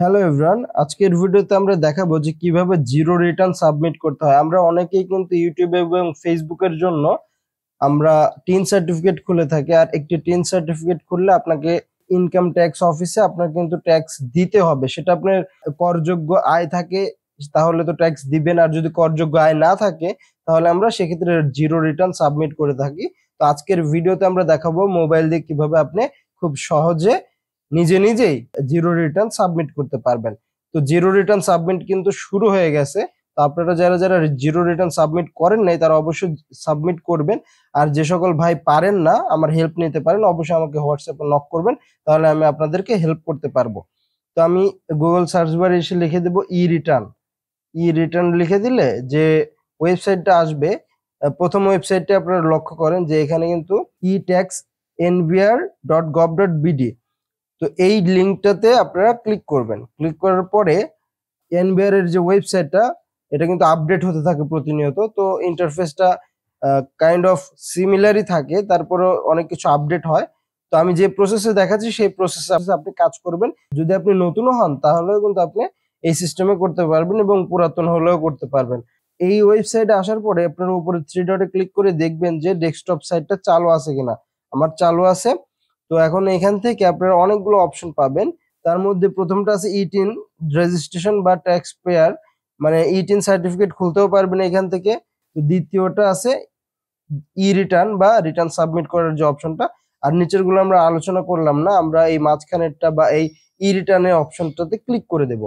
hello everyone আজকের ভিডিওতে আমরা দেখাবো যে কিভাবে জিরো রিটার্ন সাবমিট করতে হয় আমরা অনেকেই কিন্তু ইউটিউব এবং ফেসবুকের জন্য আমরা টিন সার্টিফিকেট খুলে থাকি আর একটি টিন সার্টিফিকেট খুললে আপনাকে ইনকাম ট্যাক্স অফিসে আপনার কিন্তু ট্যাক্স দিতে হবে সেটা আপনার করযোগ্য আয় থাকে তাহলে তো ট্যাক্স দিবেন আর যদি করযোগ্য আয় না থাকে তাহলে আমরা সেক্ষেত্রে জিরো রিটার্ন সাবমিট করে থাকি তো আজকের ভিডিওতে আমরা দেখাবো মোবাইল দিয়ে কিভাবে আপনি খুব সহজে নিজে নিজেই জিরো রিটার্ন সাবমিট করতে পারবেন তো জিরো রিটার্ন সাবমিট কিন্তু শুরু হয়ে গেছে তো আপনারা যারা যারা জিরো রিটার্ন সাবমিট করেন নাই তারা অবশ্যই সাবমিট করবেন আর যে সকল ভাই পারেন না আমার হেল্প নিতে পারেন অবশ্যই আমাকে হোয়াটসঅ্যাপে নক করবেন তাহলে আমি আপনাদেরকে হেল্প করতে পারবো তো আমি গুগল সার্চ বারে এসে লিখে দেব ই রিটার্ন ই রিটার্ন লিখে দিলে যে ওয়েবসাইটটা আসবে প্রথম ওয়েবসাইটটা আপনারা লক্ষ্য করেন যে এখানে কিন্তু e tax NBR dot gov dot BD তো এই লিঙ্কটাতে আপনারা ক্লিক করবেন ক্লিক করার পরে এনবিআর এর যে ওয়েবসাইটটা এটা কিন্তু আপডেট হতে থাকে প্রতিনিয়ত তো ইন্টারফেসটা কাইন্ড অফ সিমিলারই থাকে তারপরে অনেক কিছু আপডেট হয় তো আমি যে প্রসেসে দেখাচ্ছি সেই প্রসেসে আপনি কাজ করবেন যদি আপনি নতুনও হন তাহলেও কিন্তু আপনি এই সিস্টেমে করতে পারবেন এবং পুরাতন হলেও করতে পারবেন এই ওয়েবসাইটে আসার পরে আপনার উপরে থ্রি ডটে ক্লিক করে দেখবেন যে ডেস্কটপ সাইটটা চালু আছে কিনা আমার চালু আছে তো এখন এখান থেকে আপনারা অনেকগুলো অপশন পাবেন তার মধ্যে প্রথমটা আছে ইটিন e রেজিস্ট্রেশন বা ট্যাক্স পেয়ার মানে ইটিন e সার্টিফিকেট খুলতেও পারবেন এখান থেকে তো দ্বিতীয়টা আছে ই রিটার্ন বা রিটার্ন সাবমিট করার যে অপশনটা আর নিচেরগুলো আমরা আলোচনা করলাম না আমরা এই মাঝখানেরটা বা এই ই রিটার্নের অপশনটাতে ক্লিক করে দেব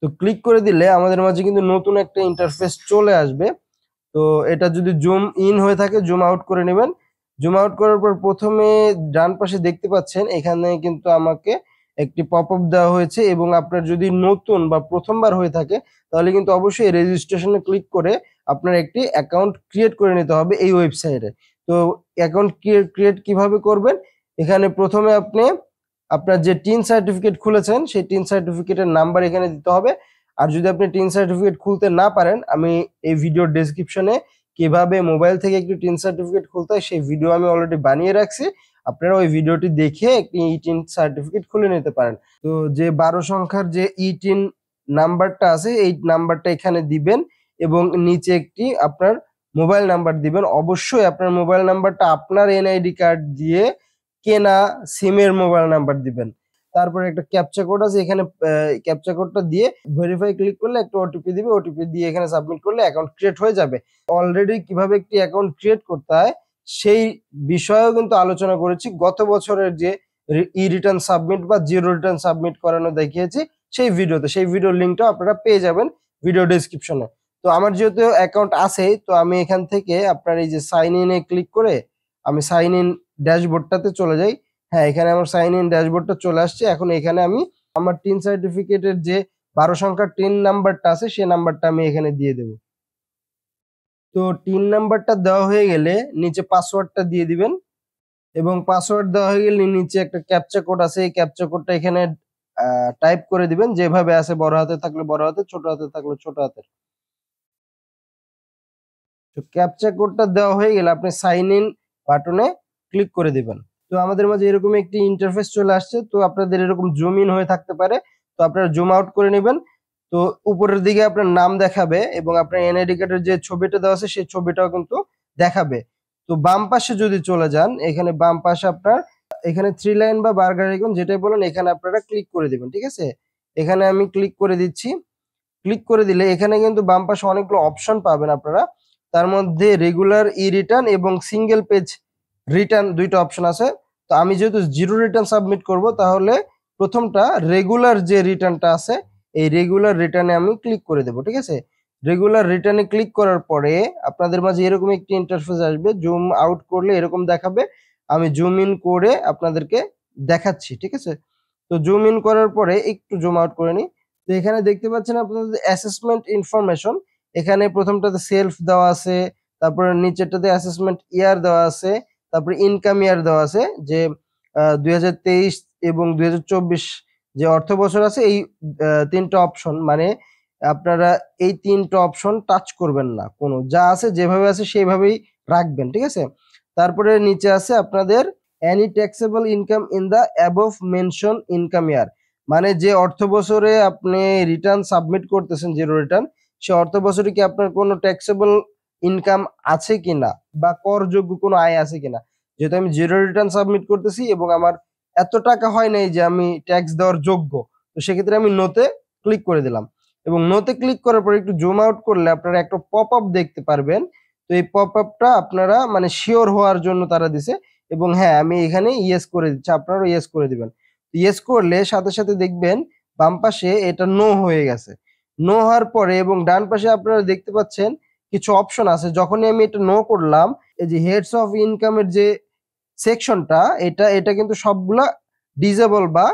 তো ক্লিক করে দিলে আমাদের মাঝে কিন্তু নতুন একটা ইন্টারফেস চলে আসবে তো এটা যদি জুম ইন হয়ে থাকে জুম আউট করে নেবেন জুম আউট করার পর প্রথমে ডান পাশে দেখতে পাচ্ছেন এখানে কিন্তু আমাকে একটি পপ আপ দেওয়া হয়েছে এবং আপনার যদি নতুন বা প্রথমবার হয়ে থাকে তাহলে কিন্তু অবশ্যই রেজিস্ট্রেশনে ক্লিক করে আপনার একটি অ্যাকাউন্ট ক্রিয়েট করে নিতে হবে এই ওয়েবসাইটে তো অ্যাকাউন্ট ক্রিয়েট কিভাবে করবেন এখানে প্রথমে আপনি আপনার যে টিন সার্টিফিকেট খুলেছেন সেই টিন সার্টিফিকেটের নাম্বার এখানে দিতে হবে আর যদি আপনি টিন সার্টিফিকেট খুলতে না পারেন আমি এই ভিডিওর ডেসক্রিপশনে কিভাবে মোবাইল থেকে একটি টিন সার্টিফিকেট খুলতে হয় সেই ভিডিও আমি অলরেডি বানিয়ে রাখছি আপনারা ওই ভিডিওটি দেখে একটি ইটিন সার্টিফিকেট খুলে নিতে পারেন তো যে বারো সংখ্যার যে ইটিন নাম্বারটা আছে এই নাম্বারটা এখানে দিবেন এবং নিচে একটি আপনার মোবাইল নাম্বার দিবেন অবশ্যই আপনার মোবাইল নাম্বারটা আপনার এনআইডি কার্ড দিয়ে কেনা সিমের মোবাইল নাম্বার দিবেন তারপরে একটা ক্যাপচা কোড আছে এখানে ক্যাপচা কোডটা দিয়ে ভেরিফাই ক্লিক করলে একটা ওটিপি দিবে ওটিপি দিয়ে এখানে সাবমিট করলে অ্যাকাউন্ট ক্রিয়েট হয়ে যাবে অলরেডি কিভাবে একটি অ্যাকাউন্ট ক্রিয়েট করতে হয় সেই বিষয়েও কিন্তু আলোচনা করেছি গত বছরের যে ই রিটার্ন সাবমিট বা জিরো রিটার্ন সাবমিট করানো দেখিয়েছি সেই ভিডিওতে সেই ভিডিওর লিঙ্কটাও আপনারা পেয়ে যাবেন ভিডিও ডিসক্রিপশনে তো আমার যেহেতু অ্যাকাউন্ট আছে তো আমি এখান থেকে আপনার এই যে সাইন ইনে ক্লিক করে আমি সাইন ইন ড্যাশবোর্ডটাতে চলে যাই হ্যাঁ এখানে আমার সাইন ইন ড্যাশবোর্ডটা চলে আসছে এখন এখানে আমি আমার টিন সার্টিফিকেটের যে বারো সংখ্যার টিন নাম্বারটা আছে সে নাম্বারটা আমি এখানে দিয়ে দেব তো টিন নাম্বারটা দেওয়া হয়ে গেলে নিচে পাসওয়ার্ডটা দিয়ে দিবেন এবং পাসওয়ার্ড দেওয়া হয়ে গেলে নিচে একটা ক্যাপচা কোড আছে এই ক্যাপচা কোডটা এখানে টাইপ করে দিবেন যেভাবে আছে বড় হাতে থাকলে বড় হাতে ছোট হাতে থাকলে ছোট হাতের তো ক্যাপচা কোডটা দেওয়া হয়ে গেলে আপনি সাইন ইন বাটনে ক্লিক করে দিবেন তো আমাদের মাঝে এরকম একটি ইন্টারফেস চলে আসছে তো আপনাদের এরকম জুম ইন হয়ে থাকতে পারে তো আপনারা জুম আউট করে নেবেন তো উপরের দিকে আপনার নাম দেখাবে এবং আপনার এনআইডি কার্ডের যে ছবিটা দেওয়া আছে সেই ছবিটাও কিন্তু দেখাবে তো বাম পাশে যদি চলে যান এখানে বাম পাশে আপনার এখানে থ্রি লাইন বা বার্গার আইকন যেটাই বলেন এখানে আপনারা ক্লিক করে দিবেন ঠিক আছে এখানে আমি ক্লিক করে দিচ্ছি ক্লিক করে দিলে এখানে কিন্তু বাম পাশে অনেকগুলো অপশন পাবেন আপনারা তার মধ্যে রেগুলার ই রিটার্ন এবং সিঙ্গেল পেজ রিটার্ন দুইটা অপশন আছে তো আমি যেহেতু জিরো রিটার্ন সাবমিট করব তাহলে প্রথমটা রেগুলার যে রিটার্নটা আছে এই রেগুলার রিটার্নে আমি ক্লিক করে দেব ঠিক আছে রেগুলার রিটার্নে ক্লিক করার পরে আপনাদের মাঝে এরকম একটি ইন্টারফেস আসবে জুম আউট করলে এরকম দেখাবে আমি জুম ইন করে আপনাদেরকে দেখাচ্ছি ঠিক আছে তো জুম ইন করার পরে একটু জুম আউট করে নিই তো এখানে দেখতে পাচ্ছেন আপনাদের অ্যাসেসমেন্ট ইনফরমেশন এখানে প্রথমটাতে সেলফ দেওয়া আছে তারপরে নিচেরটাতে অ্যাসেসমেন্ট ইয়ার দেওয়া আছে তারপরে ইনকাম ইয়ার দেওয়া আছে যে দুই এবং দুই যে অর্থ বছর আছে এই তিনটা অপশন মানে আপনারা এই তিনটা অপশন টাচ করবেন না কোনো যা আছে যেভাবে আছে সেইভাবেই রাখবেন ঠিক আছে তারপরে নিচে আছে আপনাদের any taxable income in the above mention income year মানে যে অর্থ বছরে আপনি রিটার্ন সাবমিট করতেছেন জিরো রিটার্ন সে অর্থ বছরে কি আপনার কোনো ট্যাক্সেবল ইনকাম আছে কিনা বা করযোগ্য কোনো আয় আছে কিনা যেহেতু আমি জিরো রিটার্ন সাবমিট করতেছি এবং আমার এত টাকা হয় নাই যে আমি ট্যাক্স দেওয়ার যোগ্য তো সেক্ষেত্রে আমি নোতে ক্লিক করে দিলাম এবং নোতে ক্লিক করার পর একটু জুম আউট করলে আপনারা একটা পপ আপ দেখতে পারবেন তো এই পপ আপটা আপনারা মানে শিওর হওয়ার জন্য তারা দিছে এবং হ্যাঁ আমি এখানে ইয়েস করে দিচ্ছি আপনারাও ইয়েস করে দিবেন ইয়েস করলে সাথে সাথে দেখবেন বাম পাশে এটা নো হয়ে গেছে নো হওয়ার পরে এবং ডান পাশে আপনারা দেখতে পাচ্ছেন কিছু অপশন আছে যখনই আমি এটা নো করলাম এই যে হেডস অফ ইনকামের যে সেকশনটা এটা এটা কিন্তু সবগুলা ডিজেবল বা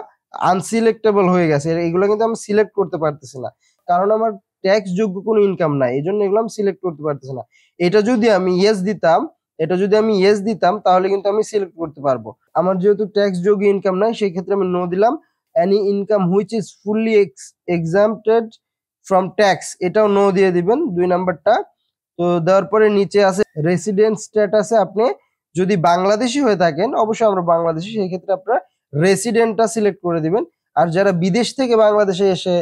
আনসিলেক্টেবল হয়ে গেছে এগুলো কিন্তু আমি সিলেক্ট করতে পারতেছি না কারণ আমার ট্যাক্স যোগ্য কোনো ইনকাম নাই এই জন্য এগুলো আমি সিলেক্ট করতে পারতেছি না এটা যদি আমি ইয়েস দিতাম এটা যদি আমি ইয়েস দিতাম তাহলে কিন্তু আমি সিলেক্ট করতে পারবো আমার যেহেতু ট্যাক্স যোগ্য ইনকাম নাই সেই ক্ষেত্রে আমি নো দিলাম any income which is fully exempted from tax এটাও নো দিয়ে দিবেন দুই নাম্বারটা তো দেওয়ার পরে নিচে আছে রেসিডেন্ট স্ট্যাটাসে আপনি যদি বাংলাদেশি হয়ে থাকেন অবশ্যই আমরা বাংলাদেশি সেই ক্ষেত্রে আপনার রেসিডেন্টটা সিলেক্ট করে দিবেন আর যারা বিদেশ থেকে বাংলাদেশে এসে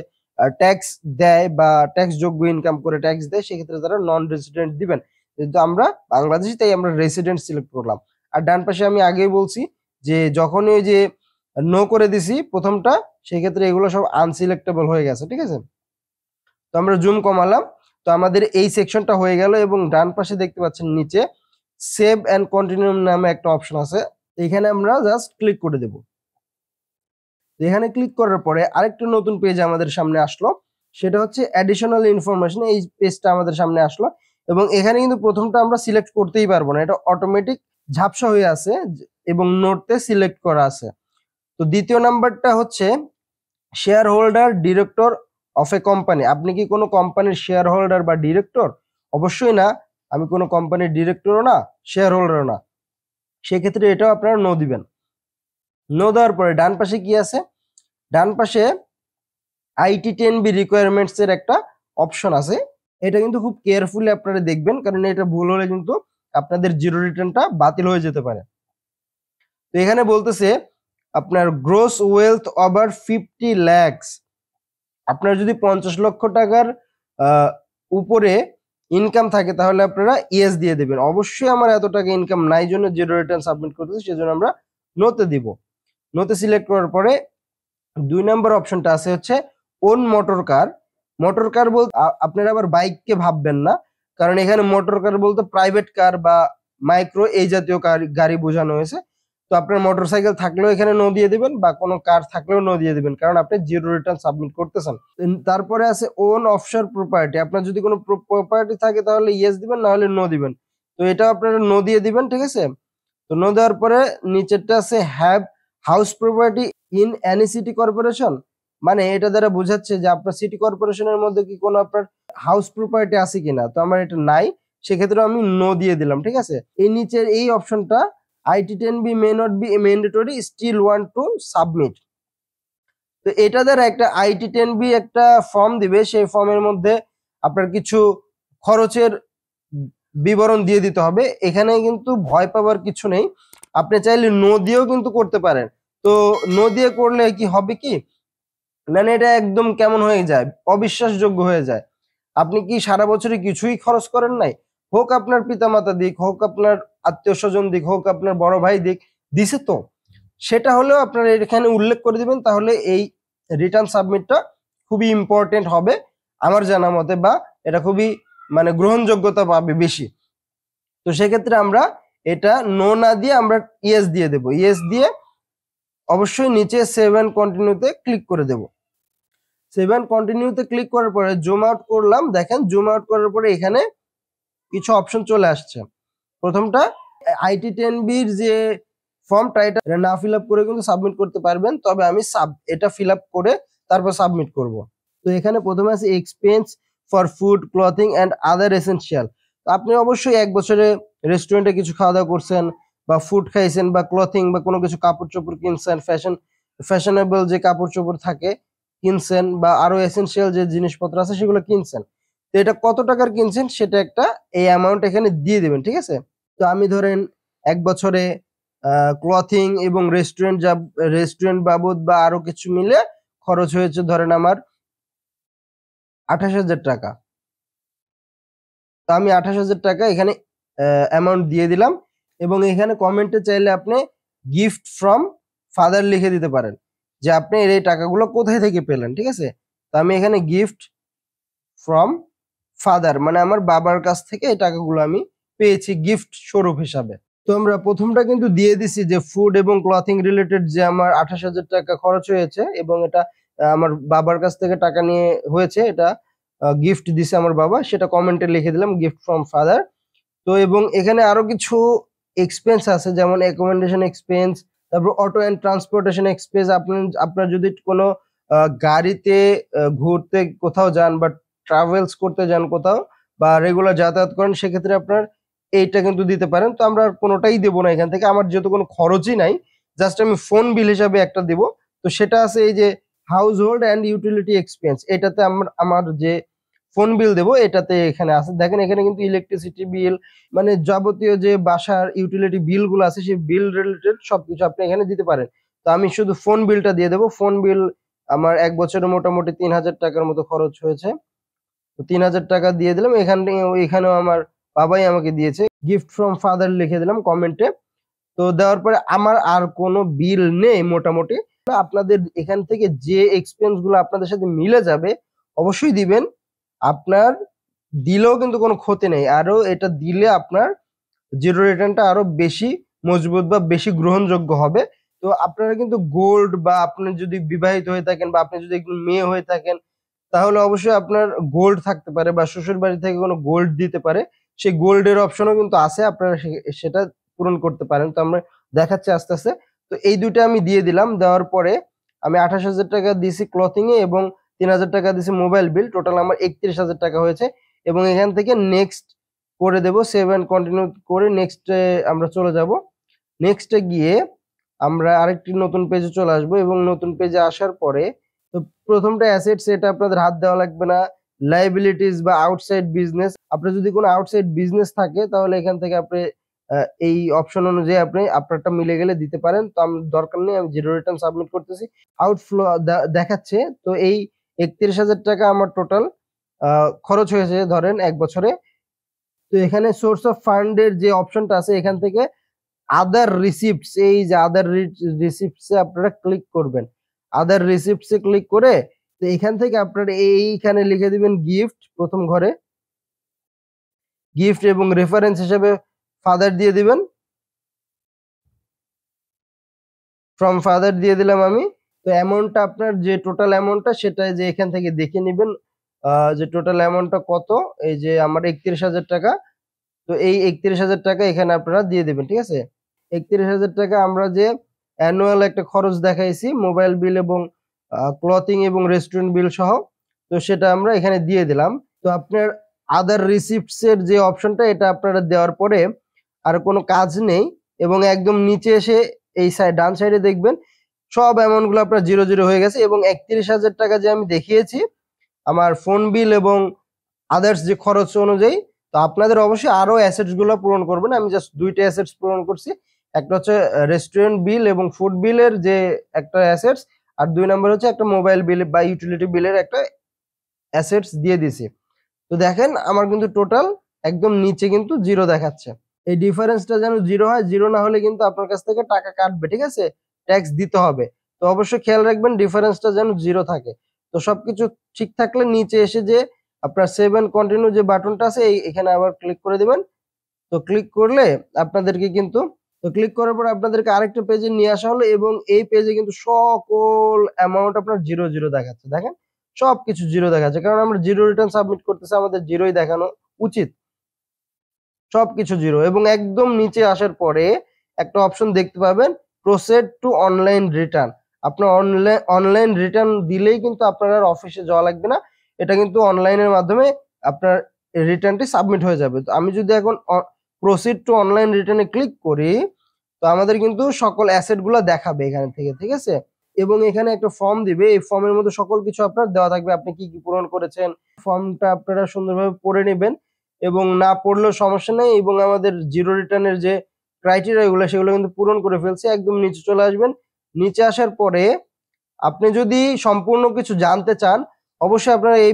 ট্যাক্স দেয় বা ট্যাক্স যোগ্য ইনকাম করে ট্যাক্স দেয় সেক্ষেত্রে তারা নন রেসিডেন্ট দিবেন কিন্তু আমরা বাংলাদেশি তাই আমরা রেসিডেন্ট সিলেক্ট করলাম আর ডান পাশে আমি আগেই বলছি যে যখন ওই যে নো করে দিছি প্রথমটা সেক্ষেত্রে এগুলো সব আনসিলেক্টেবল হয়ে গেছে ঠিক আছে তো আমরা জুম কমালাম তো আমাদের এই সেকশনটা হয়ে গেল এবং ডান পাশে দেখতে পাচ্ছেন নিচে সেভ অ্যান্ড কন্টিনিউ নামে একটা অপশন আছে এখানে আমরা জাস্ট ক্লিক করে দেব এখানে ক্লিক করার পরে আরেকটা নতুন পেজ আমাদের সামনে আসলো সেটা হচ্ছে অ্যাডিশনাল ইনফরমেশন এই পেজটা আমাদের সামনে আসলো এবং এখানে কিন্তু প্রথমটা আমরা সিলেক্ট করতেই পারবো না এটা অটোমেটিক ঝাপসা হয়ে আছে এবং নোটতে সিলেক্ট করা আছে তো দ্বিতীয় নাম্বারটা হচ্ছে shareholder director of a company আপনি কি কোনো কোম্পানির শেয়ার হোল্ডার বা ডিরেক্টর অবশ্যই না আমি কোনো কোম্পানির ডিরেক্টরও না শেয়ার হোল্ডারও না সেক্ষেত্রে এটাও আপনারা নো দিবেন নো দেওয়ার পরে ডান পাশে কি আছে ডান পাশে আইটি টেন বি রিকোয়ারমেন্টস এর একটা অপশন আছে এটা কিন্তু খুব কেয়ারফুলি আপনারা দেখবেন কারণ এটা ভুল হলে কিন্তু আপনাদের জিরো রিটার্নটা বাতিল হয়ে যেতে পারে তো এখানে বলতেছে আপনার gross wealth over fifty lakhs আপনার যদি পঞ্চাশ লক্ষ টাকার উপরে ইনকাম থাকে তাহলে আপনারা ইয়েস দিয়ে দেবেন অবশ্যই আমার এত টাকা ইনকাম নাই জন্য জিরো রিটার্ন সাবমিট করতেছি সেজন্য আমরা নোতে দিব নোতে সিলেক্ট করার পরে দুই নম্বর অপশনটা আছে হচ্ছে own motor car motor car বলতে আপনারা আবার বাইককে ভাববেন না কারণ এখানে মোটর কার বলতে প্রাইভেট কার বা মাইক্রো এই জাতীয় গাড়ি বোঝানো হয়েছে তো আপনার মোটরসাইকেল থাকলেও এখানে নো দিয়ে দিবেন বা কোনো কার থাকলেও নো দিয়ে দিবেন কারণ আপনি জিরো রিটার্ন সাবমিট করতেছেন তারপরে আছে ওন অফশোর প্রপার্টি আপনার যদি কোনো প্রপার্টি থাকে তাহলে ইয়েস দিবেন না হলে নো দিবেন তো এটাও আপনারা নো দিয়ে দিবেন ঠিক আছে তো নো দেওয়ার পরে নিচেরটা আছে have house property in any city corporation মানে এটা দ্বারা বোঝাচ্ছে যে আপনার সিটি কর্পোরেশনের মধ্যে কি কোনো আপনার হাউস প্রপার্টি আছে কিনা তো আমার এটা নাই সেক্ষেত্রে আমি নো দিয়ে দিলাম ঠিক আছে এই নিচের এই অপশনটা B may not be mandatory still want to submit তো এটা দ্বারা একটা আইটি টেন বি একটা ফর্ম দিবে সেই ফর্মের মধ্যে আপনার কিছু খরচের বিবরণ দিয়ে দিতে হবে এখানে কিন্তু ভয় পাবার কিছু নেই আপনি চাইলে নো দিয়েও কিন্তু করতে পারেন তো নো দিয়ে করলে কি হবে কি মানে এটা একদম কেমন হয়ে যায় অবিশ্বাসযোগ্য হয়ে যায় আপনি কি সারা বছরে কিছুই খরচ করেন নাই হোক আপনার পিতামাতা দিক হোক আপনার আত্মীয় স্বজন দিক হোক আপনার বড় ভাই দিক দিছে তো সেটা হলেও আপনার এখানে উল্লেখ করে দিবেন তাহলে এই রিটার্ন সাবমিটটা খুবই ইম্পর্টেন্ট হবে আমার জানা মতে বা এটা খুবই মানে গ্রহণযোগ্যতা পাবে বেশি তো সেক্ষেত্রে আমরা এটা নো না দিয়ে আমরা ইয়েস দিয়ে দেব ইয়েস দিয়ে অবশ্যই নিচে সেভ অ্যান্ড কন্টিনিউতে ক্লিক করে দেব সেভ অ্যান্ড কন্টিনিউতে ক্লিক করার পরে জুম আউট করলাম দেখেন জুম আউট করার পরে এখানে কিছু অপশন চলে আসছে প্রথমটা আইটি টেন বির যে ফর্মটা এটা না ফিল করে কিন্তু সাবমিট করতে পারবেন তবে আমি সাব এটা ফিল করে তারপর সাবমিট করব তো এখানে প্রথমে আছে expense for food clothing and other essential তো আপনি অবশ্যই এক বছরে রেস্টুরেন্টে কিছু খাওয়া দাওয়া করছেন বা ফুড খাইছেন বা ক্লথিং বা কোনো কিছু কাপড় চোপড় কিনছেন ফ্যাশন ফ্যাশনেবল যে কাপড় চোপড় থাকে কিনছেন বা আরো এসেন্সিয়াল যে জিনিসপত্র আছে সেগুলো কিনছেন তো এটা কত টাকার কিনছেন সেটা একটা এই অ্যামাউন্ট এখানে দিয়ে দেবেন ঠিক আছে তো আমি ধরেন এক বছরে ক্লথিং এবং রেস্টুরেন্ট যা রেস্টুরেন্ট বাবদ বা আরো কিছু মিলে খরচ হয়েছে ধরেন আমার আঠাশ হাজার টাকা তো আমি আঠাশ হাজার টাকা এখানে অ্যামাউন্ট দিয়ে দিলাম এবং এখানে কমেন্টে চাইলে আপনি গিফট ফ্রম ফাদার লিখে দিতে পারেন যে আপনি এর এই টাকাগুলো কোথায় থেকে পেলেন ঠিক আছে তো আমি এখানে গিফট ফ্রম ফাদার মানে আমার বাবার কাছ থেকে এই টাকাগুলো আমি পেয়েছি গিফট স্বরূপ হিসাবে তো আমরা প্রথমটা কিন্তু দিয়ে দিছি যে ফুড এবং ক্লথিং রিলেটেড যে আমার আঠাশ হাজার টাকা খরচ হয়েছে এবং এটা আমার বাবার কাছ থেকে টাকা নিয়ে হয়েছে এটা গিফট দিছে আমার বাবা সেটা কমেন্টে লিখে দিলাম গিফট ফ্রম ফাদার তো এবং এখানে আরো কিছু এক্সপেন্স আছে যেমন অ্যাকোমেন্ডেশন এক্সপেন্স তারপর অটো অ্যান্ড ট্রান্সপোর্টেশন এক্সপেন্স আপনার আপনার যদি কোনো গাড়িতে ঘুরতে কোথাও যান বা ট্রাভেলস করতে যান কোথাও বা রেগুলার যাতায়াত করেন সেক্ষেত্রে আপনার এইটা কিন্তু দিতে পারেন তো আমরা কোনোটাই দেবো না এখান থেকে আমার যেহেতু কোনো খরচই নাই জাস্ট আমি ফোন বিল হিসাবে একটা দেবো তো সেটা আছে এই যে household and utility expense এটাতে আমার আমার যে ফোন বিল দেবো এটাতে এখানে আছে দেখেন এখানে কিন্তু ইলেকট্রিসিটি বিল মানে যাবতীয় যে বাসার ইউটিলিটি বিলগুলো আছে সেই বিল রিলেটেড সবকিছু আপনি এখানে দিতে পারেন তো আমি শুধু ফোন বিলটা দিয়ে দেবো ফোন বিল আমার এক বছরে মোটামুটি তিন হাজার টাকার মতো খরচ হয়েছে তো তিন হাজার টাকা দিয়ে দিলাম এখানে এখানেও আমার বাবাই আমাকে দিয়েছে গিফট ফ্রম ফাদার লিখে দিলাম কমেন্টে তো দেওয়ার পরে আমার আর কোনো বিল নেই মোটামুটি আপনাদের এখান থেকে যে এক্সপেন্স গুলো আপনাদের সাথে মিলে যাবে অবশ্যই দিবেন আপনার দিলেও কিন্তু কোনো ক্ষতি নেই আরো এটা দিলে আপনার জিরো রিটার্নটা আরো বেশি মজবুত বা বেশি গ্রহণযোগ্য হবে তো আপনারা কিন্তু গোল্ড বা আপনি যদি বিবাহিত হয়ে থাকেন বা আপনি যদি একজন মেয়ে হয়ে থাকেন তাহলে অবশ্যই আপনার গোল্ড থাকতে পারে বা শ্বশুর বাড়ি থেকে কোনো গোল্ড দিতে পারে সেই গোল্ডের অপশনও কিন্তু আছে আপনারা সেটা পূরণ করতে পারেন তো আমরা দেখাচ্ছি আস্তে আস্তে তো এই দুইটা আমি দিয়ে দিলাম দেওয়ার পরে আমি আঠাশ হাজার টাকা দিয়েছি ক্লথিংয়ে এবং তিন হাজার টাকা দিয়েছি মোবাইল বিল টোটাল আমার একত্রিশ হাজার টাকা হয়েছে এবং এখান থেকে নেক্সট করে দেব সেভ অ্যান্ড কন্টিনিউ করে নেক্সটে আমরা চলে যাব নেক্সটে গিয়ে আমরা আরেকটি নতুন পেজে চলে আসবো এবং নতুন পেজে আসার পরে তো প্রথমটা অ্যাসেট সেটা আপনাদের হাত দেওয়া লাগবে না লাইবিলিটিস বা আউটসাইড বিজনেস আপনার যদি কোনো আউটসাইড বিজনেস থাকে তাহলে এখান থেকে আপনি এই অপশন অনুযায়ী আপনি আপনারটা মিলে গেলে দিতে পারেন তো আমি দরকার নেই আমি জিরো রিটার্ন সাবমিট করতেছি আউটফ্লো দেখাচ্ছে তো এই একত্রিশ হাজার টাকা আমার টোটাল খরচ হয়েছে ধরেন এক বছরে তো এখানে সোর্স অফ ফান্ডের যে অপশনটা আছে এখান থেকে আদার রিসিপ্টস এই যে আদার রিসিপ্টসে আপনারা ক্লিক করবেন আদার রিসিপ্টসে ক্লিক করে তো এখান থেকে আপনারা এইখানে লিখে দিবেন গিফট প্রথম ঘরে গিফট এবং রেফারেন্স হিসেবে ফাদার দিয়ে দিবেন ফ্রম ফাদার দিয়ে দিলাম আমি তো অ্যামাউন্টটা আপনার যে টোটাল অ্যামাউন্টটা সেটা যে এখান থেকে দেখে নেবেন যে টোটাল অ্যামাউন্টটা কত এই যে আমার একত্রিশ হাজার টাকা তো এই একত্রিশ হাজার টাকা এখানে আপনারা দিয়ে দেবেন ঠিক আছে একত্রিশ হাজার টাকা আমরা যে অ্যানুয়াল একটা খরচ দেখাইছি মোবাইল বিল এবং ক্লথিং এবং রেস্টুরেন্ট বিল সহ তো সেটা আমরা এখানে দিয়ে দিলাম তো আপনার আদার রিসিপ্টসের যে অপশনটা এটা আপনারা দেওয়ার পরে আর কোনো কাজ নেই এবং একদম নিচে এসে এই সাইড ডান সাইডে দেখবেন সব অ্যামাউন্টগুলো আপনার জিরো জিরো হয়ে গেছে এবং একত্রিশ হাজার টাকা যে আমি দেখিয়েছি আমার ফোন বিল এবং আদার্স যে খরচ অনুযায়ী তো আপনাদের অবশ্যই আরও অ্যাসেটসগুলো পূরণ করবেন আমি জাস্ট দুইটা অ্যাসেটস পূরণ করছি একটা হচ্ছে রেস্টুরেন্ট বিল এবং ফুড বিলের যে একটা অ্যাসেটস আর দুই নম্বর হচ্ছে একটা মোবাইল বিল বা ইউটিলিটি বিলের একটা অ্যাসেটস দিয়ে দিছি তো দেখেন আমার কিন্তু টোটাল একদম নিচে কিন্তু জিরো দেখাচ্ছে এই ডিফারেন্সটা যেন জিরো হয় জিরো না হলে কিন্তু আপনার কাছ থেকে টাকা কাটবে ঠিক আছে ট্যাক্স দিতে হবে তো অবশ্যই খেয়াল রাখবেন ডিফারেন্সটা যেন জিরো থাকে তো সবকিছু ঠিক থাকলে নিচে এসে যে আপনার সেভেন কন্টিনিউ যে বাটনটা আছে এখানে আবার ক্লিক করে দেবেন তো ক্লিক করলে আপনাদেরকে কিন্তু তো ক্লিক করার পরে আপনাদেরকে আরেকটা পেজে নিয়ে আসা হলো এবং এই পেজে কিন্তু সকল অ্যামাউন্ট আপনার জিরো জিরো দেখাচ্ছে দেখেন সব কিছু জিরো দেখাচ্ছে কারণ আমরা জিরো রিটার্ন সাবমিট করতেছি আমাদের জিরোই দেখানো উচিত সব কিছু জিরো এবং একদম নিচে আসার পরে একটা অপশন দেখতে পাবেন প্রসেড টু অনলাইন রিটার্ন আপনার অনলাইন অনলাইন রিটার্ন দিলেই কিন্তু আপনার আর অফিসে যাওয়া লাগবে না এটা কিন্তু অনলাইনের মাধ্যমে আপনার রিটার্নটি সাবমিট হয়ে যাবে তো আমি যদি এখন প্রসিড টু অনলাইন রিটার্নে ক্লিক করি তো আমাদের কিন্তু সকল অ্যাসেটগুলো দেখাবে এখান থেকে ঠিক আছে এবং এখানে একটা ফর্ম দিবে এই ফর্মের মধ্যে সকল কিছু আপনার দেওয়া থাকবে আপনি কি কি পূরণ করেছেন ফর্মটা আপনারা সুন্দরভাবে পড়ে নেবেন এবং না পড়লেও সমস্যা নেই এবং আমাদের জিরো রিটার্নের যে ক্রাইটেরিয়াগুলো সেগুলো কিন্তু পূরণ করে ফেলছে একদম নিচে চলে আসবেন নিচে আসার পরে আপনি যদি সম্পূর্ণ কিছু জানতে চান অবশ্যই আপনারা এই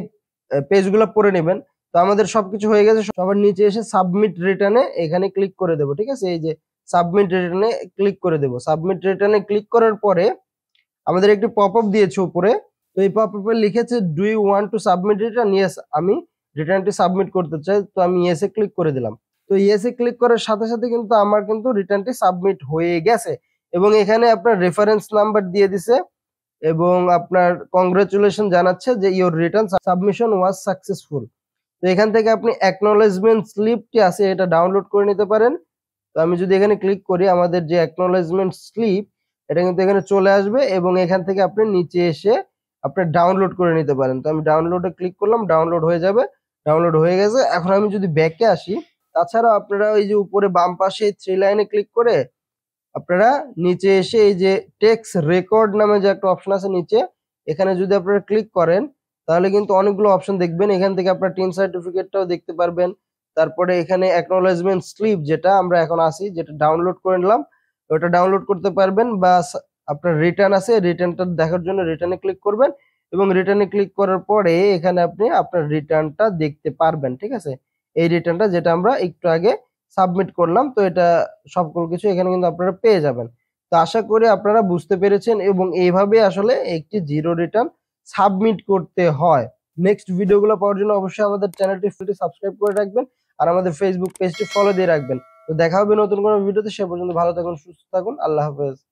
পেজগুলো পড়ে নেবেন আমাদের সবকিছু হয়ে গেছে সবার নিচে এসে সাবমিট রিটার্নে এখানে ক্লিক করে দেবো ঠিক আছে এই যে সাবমিট রিটার্নে ক্লিক করে দেবো সাবমিট রিটার্নে ক্লিক করার পরে আমাদের একটি পপ আপ দিয়েছে উপরে তো এই পপ আপে লিখেছে do you want to submit return yes আমি রিটার্নটি সাবমিট করতে চাই তো আমি ইয়েসে ক্লিক করে দিলাম তো ইয়েসে ক্লিক করার সাথে সাথে কিন্তু আমার কিন্তু রিটার্নটি সাবমিট হয়ে গেছে এবং এখানে আপনার রেফারেন্স নাম্বার দিয়ে দিছে এবং আপনার কংগ্রেচুলেশন জানাচ্ছে যে your return submission was successful তো এখান থেকে আপনি অ্যাকনোলেজমেন্ট স্লিপটি আছে এটা ডাউনলোড করে নিতে পারেন তো আমি যদি এখানে ক্লিক করি আমাদের যে অ্যাকনোলেজমেন্ট স্লিপ এটা কিন্তু এখানে চলে আসবে এবং এখান থেকে আপনি নিচে এসে আপনি ডাউনলোড করে নিতে পারেন তো আমি ডাউনলোডে ক্লিক করলাম ডাউনলোড হয়ে যাবে ডাউনলোড হয়ে গেছে এখন আমি যদি ব্যাকে আসি তাছাড়া আপনারা ওই যে উপরে বাম পাশে থ্রি লাইনে ক্লিক করে আপনারা নিচে এসে এই যে টেক্স রেকর্ড নামে যে একটা অপশন আছে নিচে এখানে যদি আপনারা ক্লিক করেন তাহলে কিন্তু অনেকগুলো অপশন দেখবেন এখান থেকে আপনার টিম সার্টিফিকেটটাও দেখতে পারবেন তারপরে এখানে অ্যাকনোলেজমেন্ট স্লিপ যেটা আমরা এখন আসি যেটা ডাউনলোড করে নিলাম ওটা ডাউনলোড করতে পারবেন বা আপনার রিটার্ন আছে রিটার্নটা দেখার জন্য রিটার্নে ক্লিক করবেন এবং রিটার্নে ক্লিক করার পরে এখানে আপনি আপনার রিটার্নটা দেখতে পারবেন ঠিক আছে এই রিটার্নটা যেটা আমরা একটু আগে সাবমিট করলাম তো এটা সকল কিছু এখানে কিন্তু আপনারা পেয়ে যাবেন তো আশা করি আপনারা বুঝতে পেরেছেন এবং এইভাবে আসলে একটি জিরো রিটার্ন সাবমিট করতে হয় নেক্সট ভিডিওগুলো পাওয়ার জন্য অবশ্যই আমাদের চ্যানেলটি ফ্রিটি সাবস্ক্রাইব করে রাখবেন আর আমাদের ফেসবুক পেজটি ফলো দিয়ে রাখবেন তো দেখা হবে নতুন কোনো ভিডিওতে সে পর্যন্ত ভালো থাকুন সুস্থ থাকুন আল্লাহ হাফেজ